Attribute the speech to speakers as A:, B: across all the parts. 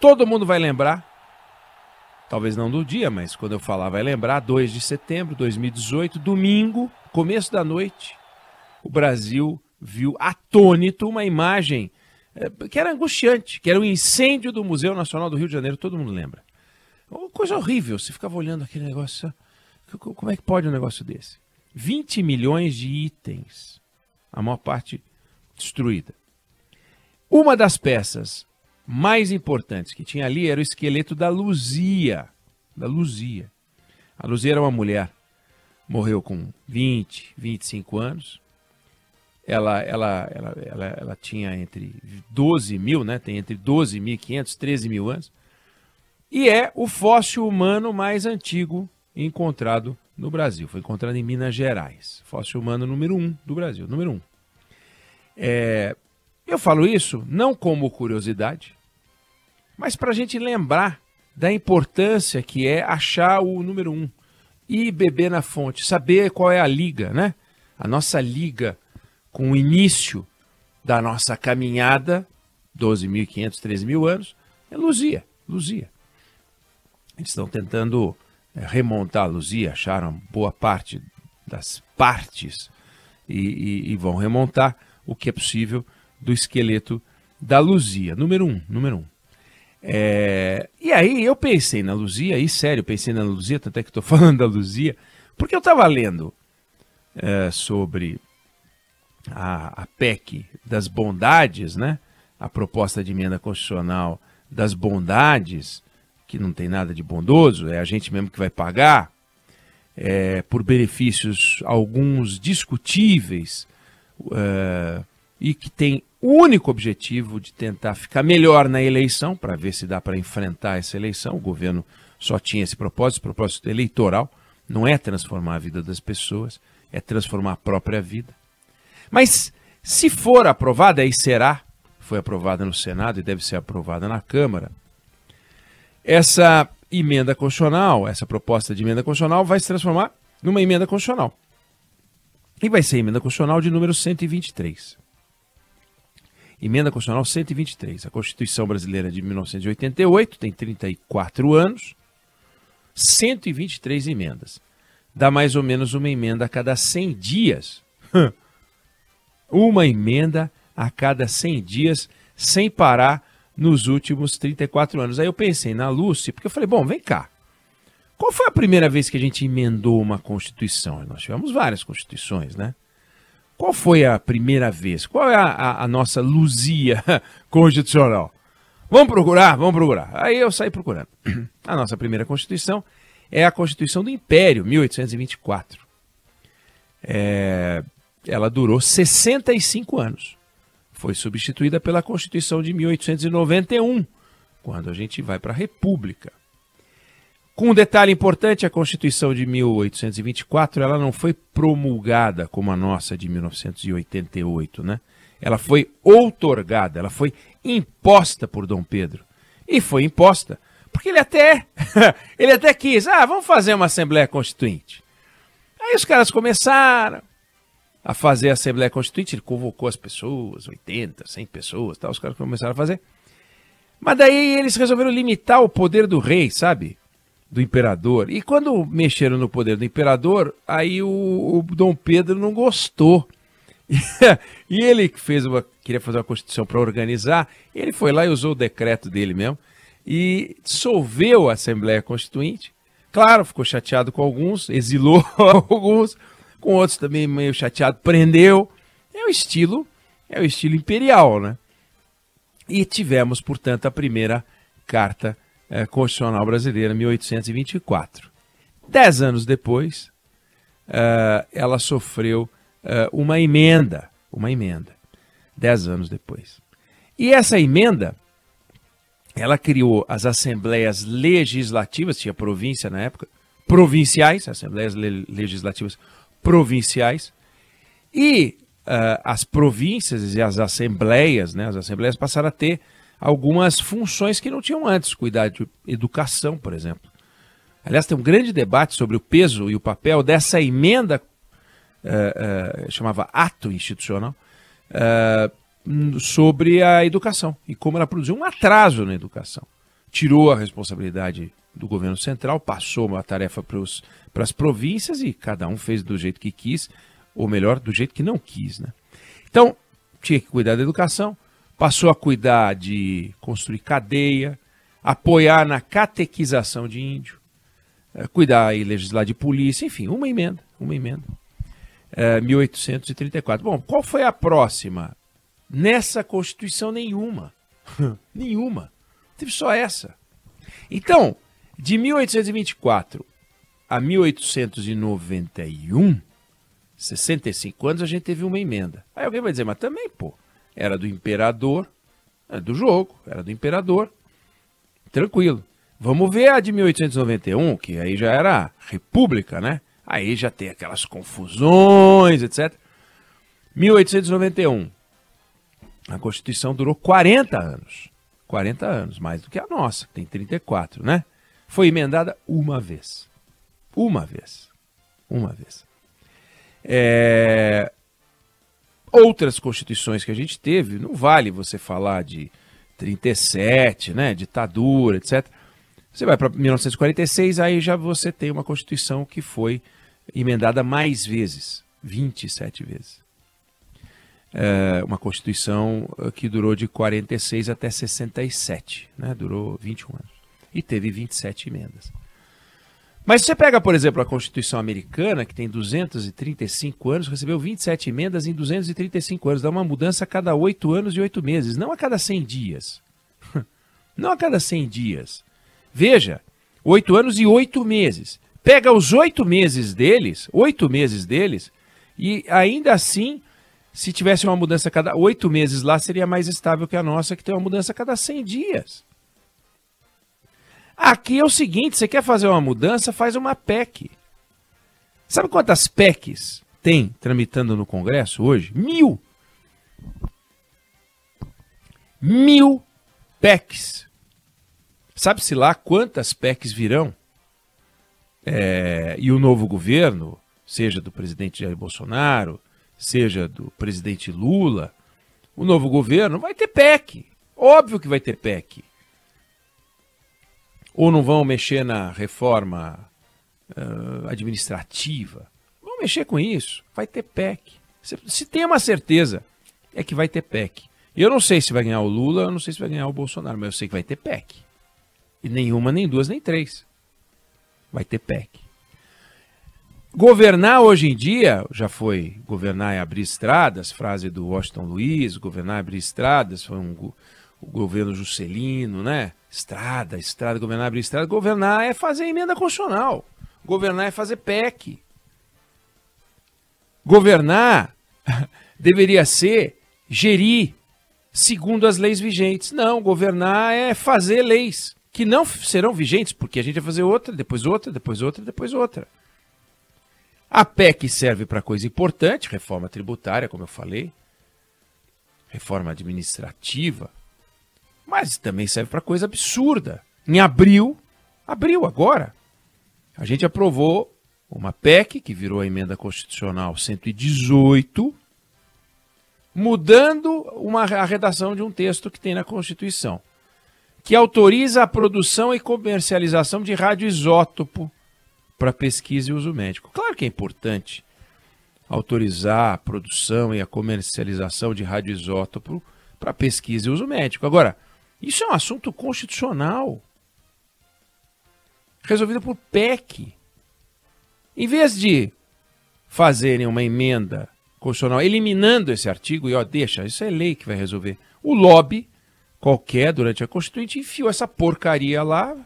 A: Todo mundo vai lembrar, talvez não do dia, mas quando eu falar, vai lembrar, 2 de setembro de 2018, domingo, começo da noite, o Brasil viu atônito uma imagem eh, que era angustiante, que era o um incêndio do Museu Nacional do Rio de Janeiro, todo mundo lembra. Coisa horrível, você ficava olhando aquele negócio, como é que pode um negócio desse? 20 milhões de itens, a maior parte destruída. Uma das peças mais importantes que tinha ali era o esqueleto da Luzia. Da Luzia. A Luzia era uma mulher, morreu com 20, 25 anos. Ela, ela, ela, ela, ela tinha entre 12 mil, né? Tem entre 12.500, 13 mil anos. E é o fóssil humano mais antigo encontrado no Brasil. Foi encontrado em Minas Gerais. Fóssil humano número um do Brasil, número um. É, eu falo isso não como curiosidade, mas para a gente lembrar da importância que é achar o número um e beber na fonte, saber qual é a liga, né? A nossa liga com o início da nossa caminhada, 12.500, 13.000 anos, é Luzia, Luzia. Eles estão tentando eh, remontar a Luzia, acharam boa parte das partes e, e, e vão remontar o que é possível do esqueleto da Luzia. Número um, número um. É, e aí eu pensei na Luzia, e sério, pensei na Luzia, até que estou falando da Luzia, porque eu estava lendo é, sobre a, a, PEC das bondades, né? a proposta de emenda constitucional das bondades, que não tem nada de bondoso, é a gente mesmo que vai pagar, é, por benefícios alguns discutíveis, é, e que tem o único objetivo de tentar ficar melhor na eleição, para ver se dá para enfrentar essa eleição. O governo só tinha esse propósito, propósito eleitoral, não é transformar a vida das pessoas, é transformar a própria vida. Mas se for aprovada, e será, foi aprovada no Senado e deve ser aprovada na Câmara, essa emenda constitucional, essa proposta de emenda constitucional vai se transformar numa emenda constitucional. E vai ser emenda constitucional de número 123. Emenda Constitucional 123. A Constituição Brasileira de 1988 tem 34 anos, 123 emendas. Dá mais ou menos uma emenda a cada 100 dias. uma emenda a cada 100 dias, sem parar nos últimos 34 anos. Aí eu pensei na Lúcia, porque eu falei, bom, vem cá. Qual foi a primeira vez que a gente emendou uma Constituição? Nós tivemos várias Constituições, né? Qual foi a primeira vez? Qual é a, a nossa luzia constitucional? Vamos procurar, vamos procurar. Aí eu saí procurando. A nossa primeira Constituição é a Constituição do Império, 1824. É, ela durou 65 anos. Foi substituída pela Constituição de 1891, quando a gente vai para a República. Com um detalhe importante, a Constituição de 1824 ela não foi promulgada como a nossa de 1988, né? Ela foi outorgada, ela foi imposta por Dom Pedro. E foi imposta porque ele até ele até quis, ah, vamos fazer uma assembleia constituinte. Aí os caras começaram a fazer a assembleia constituinte, ele convocou as pessoas, 80, 100 pessoas, tal, os caras começaram a fazer. Mas daí eles resolveram limitar o poder do rei, sabe? do imperador. E quando mexeram no poder do imperador, aí o, o Dom Pedro não gostou. e ele fez uma, queria fazer uma constituição para organizar, ele foi lá e usou o decreto dele mesmo e dissolveu a Assembleia Constituinte. Claro, ficou chateado com alguns, exilou alguns, com outros também meio chateado, prendeu. É o estilo, é o estilo imperial, né? E tivemos, portanto, a primeira carta é, Constitucional Brasileira, 1824. Dez anos depois, é, ela sofreu é, uma emenda, uma emenda, dez anos depois. E essa emenda, ela criou as assembleias legislativas, tinha província na época, provinciais, assembleias le legislativas provinciais, e uh, as províncias e as assembleias, né, as assembleias passaram a ter algumas funções que não tinham antes, cuidar de educação, por exemplo. Aliás, tem um grande debate sobre o peso e o papel dessa emenda, uh, chamava ato institucional, eh, sobre a educação e como ela produziu um atraso na educação. Tirou a responsabilidade do governo central, passou a tarefa para as províncias e cada um fez do jeito que quis, ou melhor, do jeito que não quis. Né? Então, tinha que cuidar da educação, passou a cuidar de construir cadeia, apoiar na catequização de índio, eh, cuidar e legislar de polícia, enfim, uma emenda, uma emenda. É, eh, 1834. Bom, qual foi a próxima? Nessa Constituição, nenhuma. nenhuma. Teve só essa. Então, de 1824 a 1891, 65 anos, a gente teve uma emenda. Aí alguém vai dizer, mas também, pô, era do imperador, era é do jogo, era do imperador. Tranquilo. Vamos ver a de 1891, que aí já era república, né? Aí já tem aquelas confusões, etc. 1891. A Constituição durou 40 anos. 40 anos, mais do que a nossa, que tem 34, né? Foi emendada uma vez. Uma vez. Uma vez. É outras constituições que a gente teve, não vale você falar de 37, né, ditadura, etc. Você vai para 1946, aí já você tem uma constituição que foi emendada mais vezes, 27 vezes. É uma constituição eh, que durou de 46 até 67, né, durou 21 anos e teve 27 emendas. Mas você pega, por exemplo, a Constituição americana, que tem 235 anos, recebeu 27 emendas em 235 anos, dá uma mudança a cada 8 anos e 8 meses, não a cada 100 dias. Não a cada 100 dias. Veja, 8 anos e 8 meses. Pega os 8 meses deles, 8 meses deles, e ainda assim se tivesse uma mudança a cada 8 meses lá, seria mais estável que a nossa, que tem uma mudança a cada 100 dias. Aqui é o seguinte: você quer fazer uma mudança, faz uma PEC. Sabe quantas PECs tem tramitando no Congresso hoje? Mil. Mil PECs. Sabe-se lá quantas PECs virão? É, e o novo governo, seja do presidente Jair Bolsonaro, seja do presidente Lula, o novo governo vai ter PEC. Óbvio que vai ter PEC. Ou não vão mexer na reforma uh, administrativa? Vão mexer com isso. Vai ter PEC. Se, se tem uma certeza, é que vai ter PEC. Eu não sei se vai ganhar o Lula, eu não sei se vai ganhar o Bolsonaro, mas eu sei que vai ter PEC. E nenhuma, nem duas, nem três. Vai ter PEC. Governar hoje em dia, já foi governar e abrir estradas, frase do Washington Luiz, governar e abrir estradas, foi um o governo Juscelino, né? Estrada, estrada, governar, abrir estrada. Governar é fazer emenda constitucional. Governar é fazer PEC. Governar deveria ser gerir segundo as leis vigentes. Não, governar é fazer leis que não serão vigentes, porque a gente vai fazer outra, depois outra, depois outra, depois outra. A PEC serve para coisa importante, reforma tributária, como eu falei, reforma administrativa, mas também serve para coisa absurda. Em abril, abril agora, a gente aprovou uma PEC que virou a emenda constitucional 118, mudando uma, a redação de um texto que tem na Constituição, que autoriza a produção e comercialização de radioisótopo para pesquisa e uso médico. Claro que é importante autorizar a produção e a comercialização de radioisótopo para pesquisa e uso médico. Agora, isso é um assunto constitucional. Resolvido por PEC. Em vez de fazerem uma emenda constitucional eliminando esse artigo, e ó, deixa, isso é lei que vai resolver. O lobby, qualquer, durante a Constituinte, enfiou essa porcaria lá.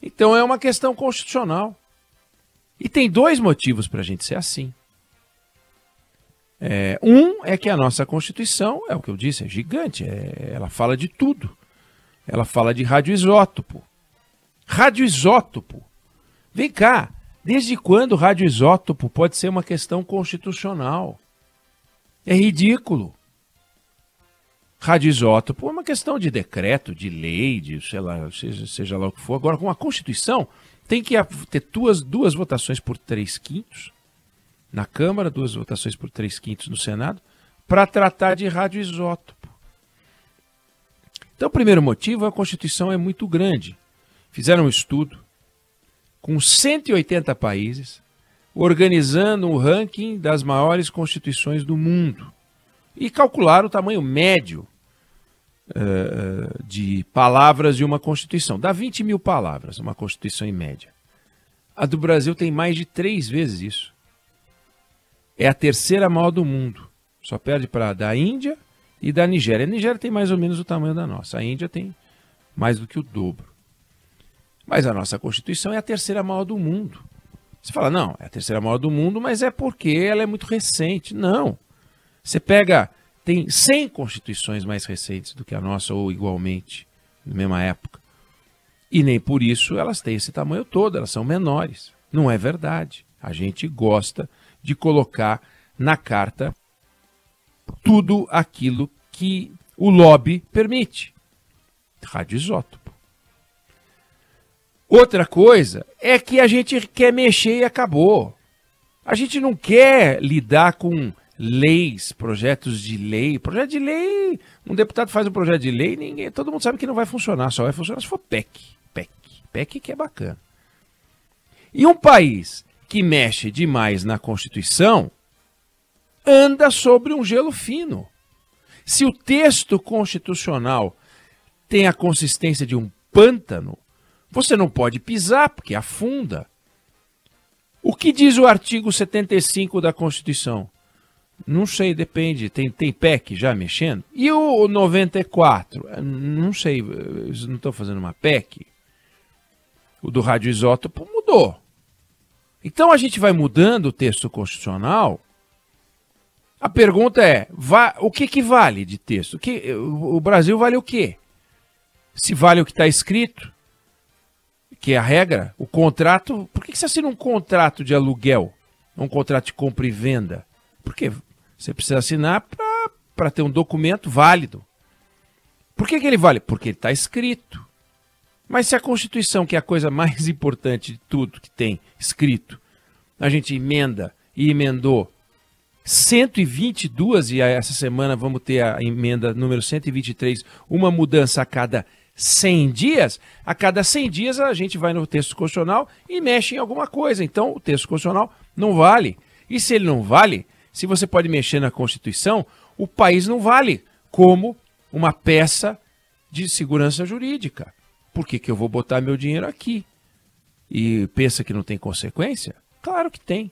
A: Então é uma questão constitucional. E tem dois motivos para a gente ser assim. É, um é que a nossa Constituição, é o que eu disse, é gigante, é, ela fala de tudo. Ela fala de radioisótopo. Radioisótopo. Vem cá, desde quando radioisótopo pode ser uma questão constitucional? É ridículo. Radioisótopo é uma questão de decreto, de lei, de sei lá, seja, seja lá o que for. Agora, com a Constituição, tem que ter duas, duas votações por três quintos na Câmara, duas votações por três quintos no Senado, para tratar de radioisótopo. Então, o primeiro motivo, é a Constituição é muito grande. Fizeram um estudo com 180 países, organizando o um ranking das maiores constituições do mundo e calcularam o tamanho médio uh, de palavras de uma Constituição. Dá 20 mil palavras, uma Constituição em média. A do Brasil tem mais de três vezes isso. É a terceira maior do mundo. Só perde para a da Índia, e da Nigéria. A Nigéria tem mais ou menos o tamanho da nossa. A Índia tem mais do que o dobro. Mas a nossa Constituição é a terceira maior do mundo. Você fala, não, é a terceira maior do mundo, mas é porque ela é muito recente. Não. Você pega, tem 100 constituições mais recentes do que a nossa, ou igualmente, na mesma época. E nem por isso elas têm esse tamanho todo, elas são menores. Não é verdade. A gente gosta de colocar na carta tudo aquilo que o lobby permite. Radioisótopo. Outra coisa é que a gente quer mexer e acabou. A gente não quer lidar com leis, projetos de lei. Projeto de lei, um deputado faz um projeto de lei, ninguém, todo mundo sabe que não vai funcionar, só vai funcionar se for PEC. PEC, PEC que é bacana. E um país que mexe demais na Constituição, anda sobre um gelo fino. Se o texto constitucional tem a consistência de um pântano, você não pode pisar porque afunda. O que diz o artigo 75 da Constituição? Não sei, depende. Tem, tem PEC já mexendo? E o 94? Não sei, eles não estão fazendo uma PEC? O do radioisótopo mudou. Então a gente vai mudando o texto constitucional a pergunta é, va, o que, que vale de texto? O, que, o, Brasil vale o quê? Se vale o que está escrito, que é a regra, o contrato. Por que, que você assina um contrato de aluguel? Um contrato de compra e venda? Porque você precisa assinar para ter um documento válido. Por que, que ele vale? Porque ele está escrito. Mas se a Constituição, que é a coisa mais importante de tudo que tem escrito, a gente emenda e emendou 122, e essa semana vamos ter a emenda número 123, uma mudança a cada 100 dias, a cada 100 dias a gente vai no texto constitucional e mexe em alguma coisa. Então, o texto constitucional não vale. E se ele não vale, se você pode mexer na Constituição, o país não vale como uma peça de segurança jurídica. Por que, que eu vou botar meu dinheiro aqui? E pensa que não tem consequência? Claro que tem.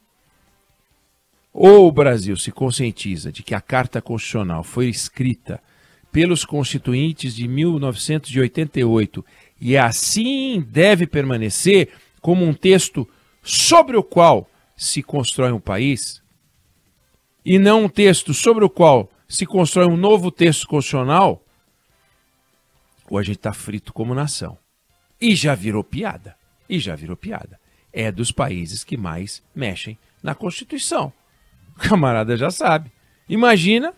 A: Ou o Brasil se conscientiza de que a Carta Constitucional foi escrita pelos constituintes de 1988 e assim deve permanecer como um texto sobre o qual se constrói um país, e não um texto sobre o qual se constrói um novo texto constitucional, ou a gente está frito como nação. E já virou piada. E já virou piada. É dos países que mais mexem na Constituição. O camarada já sabe. Imagina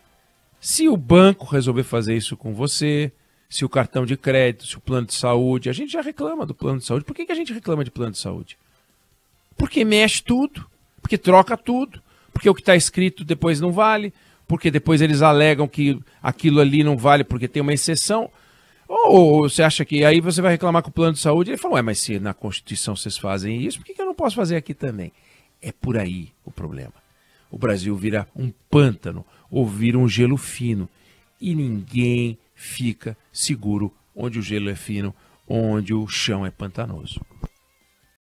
A: se o banco resolver fazer isso com você, se o cartão de crédito, se o plano de saúde. A gente já reclama do plano de saúde. Por que, que a gente reclama de plano de saúde? Porque mexe tudo, porque troca tudo, porque o que está escrito depois não vale, porque depois eles alegam que aquilo ali não vale porque tem uma exceção. Ou você acha que aí você vai reclamar com o plano de saúde? Ele fala, ué, mas se na Constituição vocês fazem isso, por que, que eu não posso fazer aqui também? É por aí o problema o Brasil vira um pântano ou vira um gelo fino. E ninguém fica seguro onde o gelo é fino, onde o chão é pantanoso.